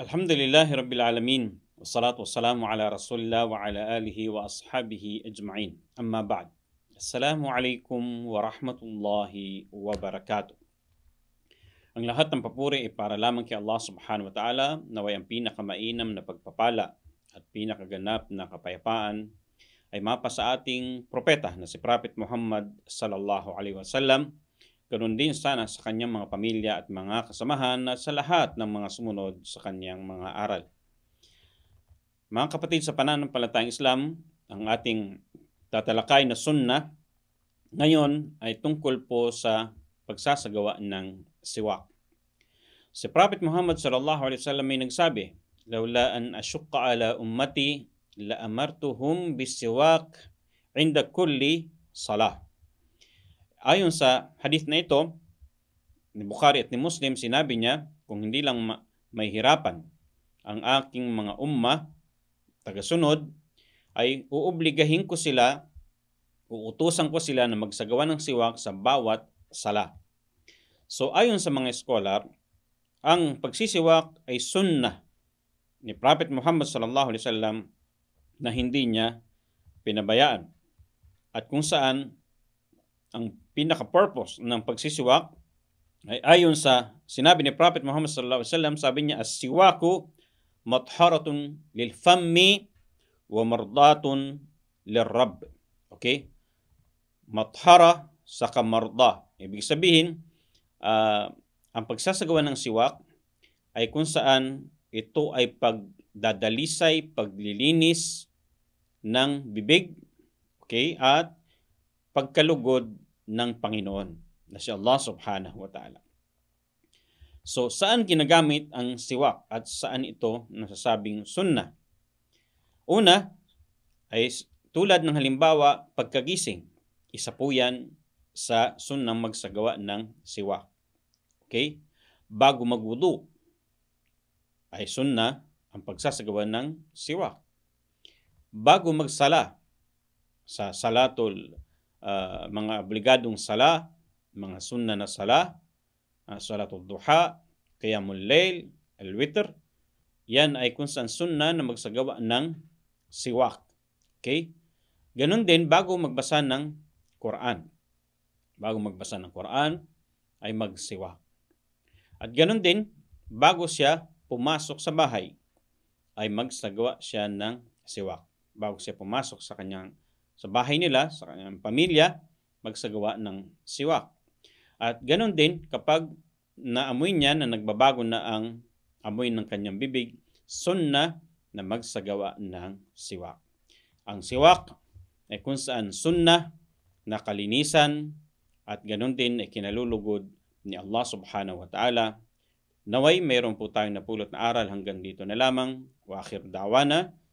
Alhamdulillahi Rabbil Alamin Wassalatu wassalamu ala Rasulillah wa ala alihi wa ashabihi ajma'in Amma ba'd Assalamu alaikum wa rahmatullahi wa barakatuh Ang lahat ng papuri ay para lamang kay Allah subhanahu wa ta'ala naway ang pinakamainam na pagpapala at pinakaganap na kapayapaan ay mapa sa ating propeta na si Prophet Muhammad sallallahu alaihi wasallam Ganun din sana sa kanyang mga pamilya at mga kasamahan at sa lahat ng mga sumunod sa kanyang mga aral. Mga kapatid sa pananampalatayang Islam, ang ating tatalakay na sunna ngayon ay tungkol po sa pagsasagawa ng siwak. Si Prophet Muhammad sallallahu alaihi wasallam ay nagsabi, "Laula an ashqa ala ummati la amartuhum bisiwak inda kulli salah." ayon sa hadith na ito, ni Bukhari at ni Muslim, sinabi niya, kung hindi lang ma- may hirapan ang aking mga umma, tagasunod, ay uobligahin ko sila, uutusan ko sila na magsagawa ng siwak sa bawat sala. So ayon sa mga scholar, ang pagsisiwak ay sunnah ni Prophet Muhammad sallallahu alaihi wasallam na hindi niya pinabayaan at kung saan ang pinaka-purpose ng pagsisiwak ay ayon sa sinabi ni Prophet Muhammad sallallahu alaihi wasallam, sabi niya as-siwaku matharatun lil fammi wa mardatun lirab. Okay? Mathara sa kamarda. Ibig sabihin, uh, ang pagsasagawa ng siwak ay kung saan ito ay pagdadalisay, paglilinis ng bibig, okay, at pagkalugod ng Panginoon na si Allah subhanahu wa ta'ala. So saan ginagamit ang siwak at saan ito nasasabing sunnah? Una ay tulad ng halimbawa pagkagising. Isa po yan sa sunnang magsagawa ng siwak. Okay? Bago magwudu ay sunnah ang pagsasagawa ng siwak. Bago magsala sa salatul uh, mga obligadong sala, mga sunna na sala, uh, salatul duha, qiyamul layl, al-witr, yan ay kung saan sunna na magsagawa ng siwak. Okay? Ganun din bago magbasa ng Quran. Bago magbasa ng Quran ay magsiwa. At ganun din bago siya pumasok sa bahay ay magsagawa siya ng siwak bago siya pumasok sa kanyang sa bahay nila, sa kanilang pamilya, magsagawa ng siwak. At ganun din kapag naamoy niya na nagbabago na ang amoy ng kanyang bibig, sunna na magsagawa ng siwak. Ang siwak ay kung saan sunna na kalinisan at ganun din ay kinalulugod ni Allah subhanahu wa ta'ala Naway, mayroon po tayong napulot na aral hanggang dito na lamang. Wa akhir dawana.